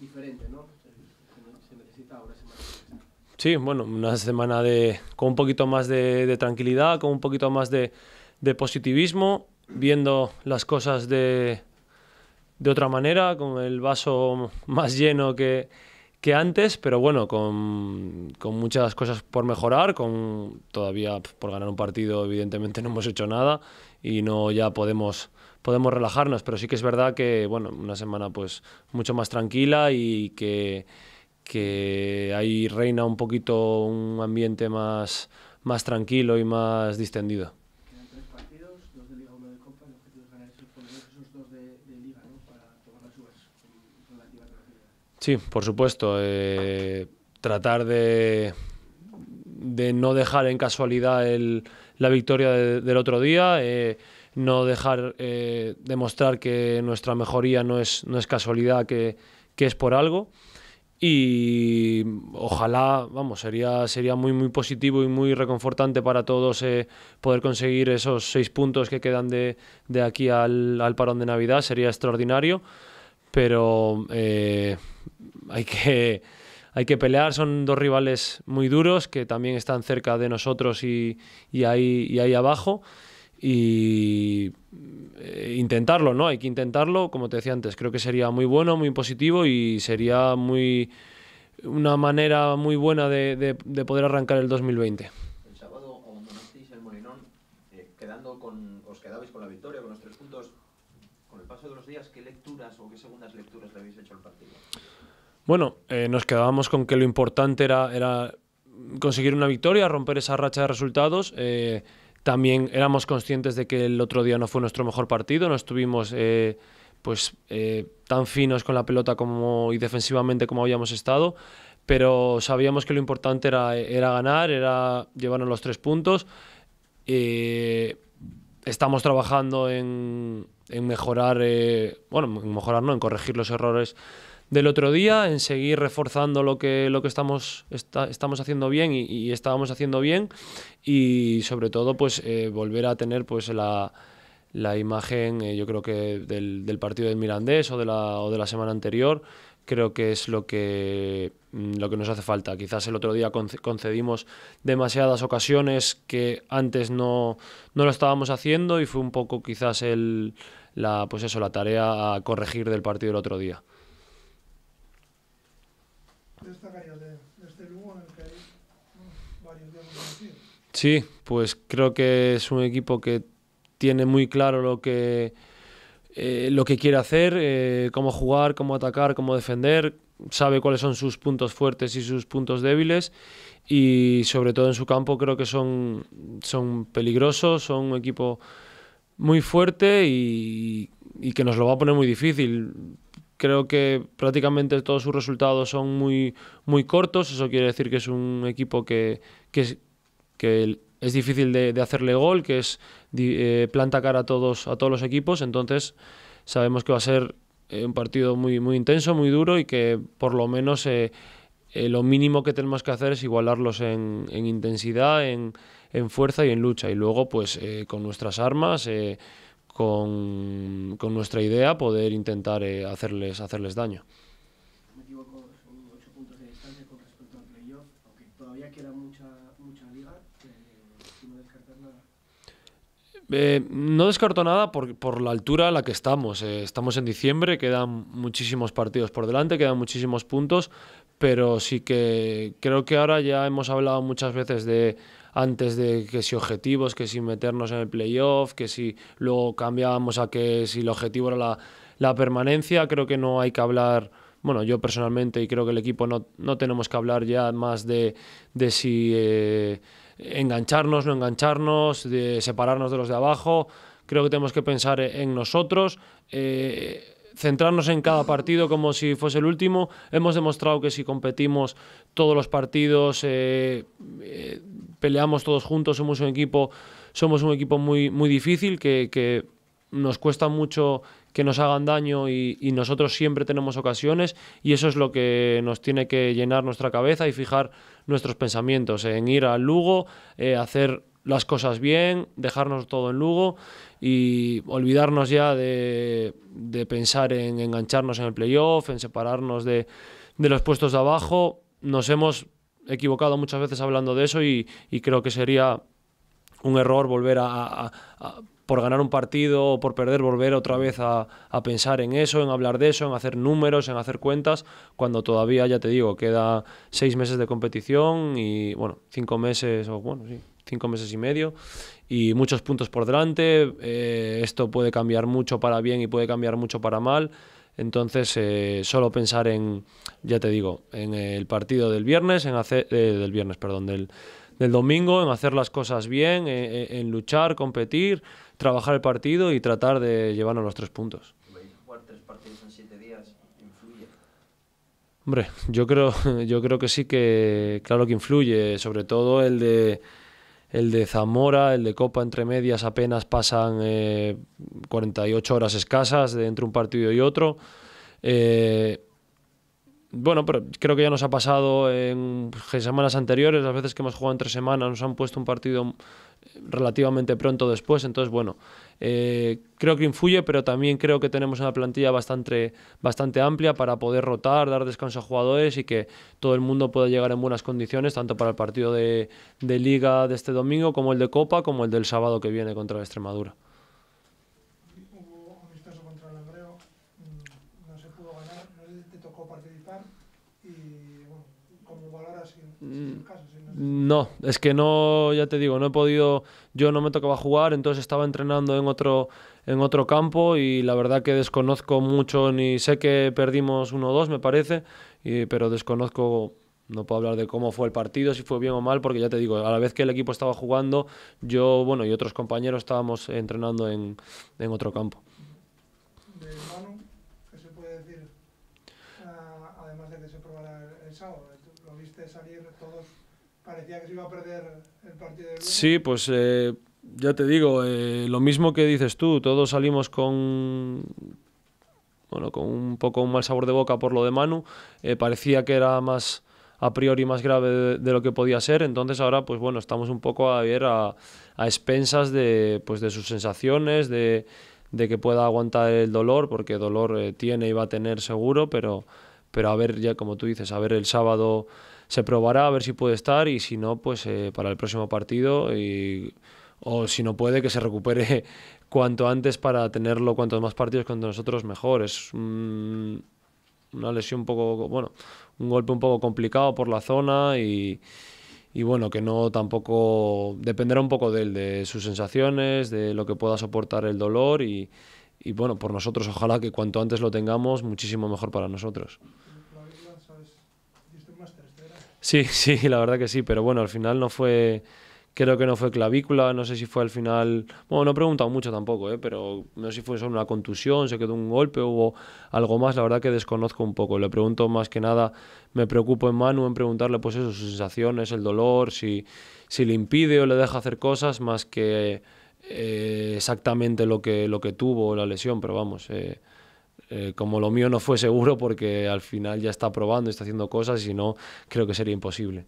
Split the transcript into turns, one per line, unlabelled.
diferente, ¿no? Se, necesita semana Sí, bueno, una semana de, con un poquito más de, tranquilidad, con un poquito más de, de positivismo, viendo las cosas de, de otra manera, con el vaso más lleno que, que antes, pero bueno, con, muchas cosas por mejorar, con todavía por ganar un partido evidentemente no hemos hecho nada y no ya podemos podemos relajarnos, pero sí que es verdad que bueno, una semana pues mucho más tranquila y que que ahí reina un poquito un ambiente más más tranquilo y más distendido. Sí, por supuesto. Eh, tratar de, no dejar en casualidad la victoria del otro día, eh, no dejar eh, demostrar que nuestra mejoría no es, casualidad, que, es por algo. Y ojalá, vamos, sería, muy, muy positivo y muy reconfortante para todos poder conseguir esos seis puntos que quedan de, aquí al parón de Navidad, sería extraordinario pero eh, hay, que, hay que pelear. Son dos rivales muy duros que también están cerca de nosotros y, y ahí, y ahí abajo. Y eh, intentarlo, ¿no? Hay que intentarlo, como te decía antes, creo que sería muy bueno, muy positivo y sería muy una manera muy buena de, de, poder arrancar el 2020. El sábado abandonasteis el Molinón, eh, quedando con, os quedabais con la victoria, con los tres puntos con el paso de los días, ¿qué lecturas o qué segundas lecturas le habéis hecho al partido? Bueno, eh, nos quedábamos con que lo importante era, era conseguir una victoria, romper esa racha de resultados. Eh, también éramos conscientes de que el otro día no fue nuestro mejor partido, no estuvimos eh, pues, tan finos con la pelota como, y defensivamente como habíamos estado, pero sabíamos que lo importante era, era ganar, era llevarnos los tres puntos. Eh, estamos trabajando en, mejorar, eh, bueno, en mejorar, en corregir los errores del otro día, en seguir reforzando lo que, lo que estamos, estamos haciendo bien y, estábamos haciendo bien y sobre todo pues eh, volver a tener pues la, imagen eh, yo creo que del, partido del Mirandés o de la, o de la semana anterior creo que es lo que, mm, lo que nos hace falta. Quizás el otro día concedimos demasiadas ocasiones que antes no, no lo estábamos haciendo y fue un poco quizás el, la, pues eso, la tarea a corregir del partido el otro día. Sí, pues creo que es un equipo que tiene muy claro lo que eh, lo que quiere hacer, eh, cómo jugar, cómo atacar, cómo defender, sabe cuáles son sus puntos fuertes y sus puntos débiles y sobre todo en su campo creo que son, son peligrosos, son un equipo muy fuerte y, que nos lo va a poner muy difícil. Creo que prácticamente todos sus resultados son muy, muy cortos, eso quiere decir que es un equipo que, que, que es difícil de, de hacerle gol, que es eh, planta cara a todos, a todos los equipos, entonces sabemos que va a ser eh, un partido muy, muy intenso, muy duro y que por lo menos eh, eh, lo mínimo que tenemos que hacer es igualarlos en, intensidad, en, en, fuerza y en lucha. Y luego, pues con nuestras armas, con, con, nuestra idea, poder intentar hacerles, hacerles daño. Me equivoco, puntos de distancia con respecto aunque todavía queda mucha, liga. Eh, no descarto nada por, la altura a la que estamos. Eh, estamos en diciembre, quedan muchísimos partidos por delante, quedan muchísimos puntos, pero sí que creo que ahora ya hemos hablado muchas veces de antes de que si objetivos, que si meternos en el playoff, que si luego cambiábamos a que si el objetivo era la, permanencia, creo que no hay que hablar bueno, yo personalmente y creo que el equipo no, tenemos que hablar ya más de, de si eh, engancharnos, no engancharnos, de separarnos de los de abajo. Creo que tenemos que pensar en nosotros. Eh, centrarnos en cada partido como si fuese el último. Hemos demostrado que si competimos todos los partidos, eh, eh, peleamos todos juntos, somos un equipo, somos un equipo muy, muy difícil, que, que nos cuesta mucho que nos hagan daño y, nosotros siempre tenemos ocasiones y eso es lo que nos tiene que llenar nuestra cabeza y fijar nuestros pensamientos en ir al Lugo, eh, hacer las cosas bien, dejarnos todo en Lugo y olvidarnos ya de, pensar en engancharnos en el playoff, en separarnos de, los puestos de abajo. Nos hemos equivocado muchas veces hablando de eso y, creo que sería un error volver a por ganar un partido o por perder, volver otra vez a, pensar en eso, en hablar de eso, en hacer números, en hacer cuentas, cuando todavía, ya te digo, queda seis meses de competición y, bueno, cinco meses, o bueno, cinco meses y medio, y muchos puntos por delante. Eh, esto puede cambiar mucho para bien y puede cambiar mucho para mal. Entonces, eh, solo pensar en, ya te digo, en el partido del viernes, en hacer, eh, del viernes, perdón, del, del, domingo, en hacer las cosas bien, en luchar, competir trabajar el partido y tratar de llevarnos los tres puntos. jugar tres partidos en siete días? ¿Influye? Hombre, yo creo, yo creo que sí que, claro que influye, sobre todo el de, el de Zamora, el de Copa entre medias apenas pasan 48 eh, horas escasas de entre un partido y otro. Eh, bueno, pero creo que ya nos ha pasado en semanas anteriores, las veces que hemos jugado tres semanas, nos han puesto un partido relativamente pronto después. Entonces, bueno, eh, creo que influye, pero también creo que tenemos una plantilla bastante, bastante amplia para poder rotar, dar descanso a jugadores y que todo el mundo pueda llegar en buenas condiciones, tanto para el partido de, liga de este domingo como el de Copa, como el del sábado que viene contra la Extremadura. y Mm. Mm, no, es que no, ya te digo, no he podido, yo no me tocaba jugar, entonces estaba entrenando en otro, en otro campo y la verdad que desconozco mucho, ni sé que perdimos 1-2 me parece, pero desconozco no puedo hablar de cómo fue el partido, si fue bien o mal, porque ya te digo, a la vez que el equipo estaba jugando, yo bueno y otros compañeros estábamos entrenando en, en otro campo. parecía que se iba a perder el partido. sí, pues eh, ya te digo, eh, lo mismo que dices tú, todos salimos con... Bueno, con un poco un mal sabor de boca por lo de Manu, eh, parecía que era más a priori más grave de, lo que podía ser, entonces ahora pues bueno, estamos un poco a ver a, expensas de, pues, de sus sensaciones, de, de que pueda aguantar el dolor, porque dolor tiene y va a tener seguro, pero, pero a ver, ya como tú dices, a ver el sábado se probará a ver si puede estar y si no, pues eh, para el próximo partido y, o si no puede, que se recupere cuanto antes para tenerlo cuantos más partidos contra nosotros mejor. Es una lesión un poco, bueno, un golpe un poco complicado por la zona y y bueno, que no tampoco dependerá un poco de él, de sus sensaciones, de lo que pueda soportar el dolor y, y bueno, por nosotros ojalá que cuanto antes lo tengamos, muchísimo mejor para nosotros. Sí, sí, la verdad que sí, pero bueno, al final no fue, creo que no fue clavícula, no sé si fue al final, bueno, no he preguntado mucho tampoco, ¿eh? pero no sé si fue solo una contusión, se quedó un golpe, hubo algo más, la verdad que desconozco un poco, le pregunto más que nada, me preocupo en Manu en preguntarle pues eso, sus sensaciones, el dolor, si, si le impide o le deja hacer cosas, más que eh, exactamente lo que, lo que tuvo la lesión, pero vamos, eh, eh, como lo mío no fue seguro porque al final ya está probando, y está haciendo cosas y no creo que sería imposible.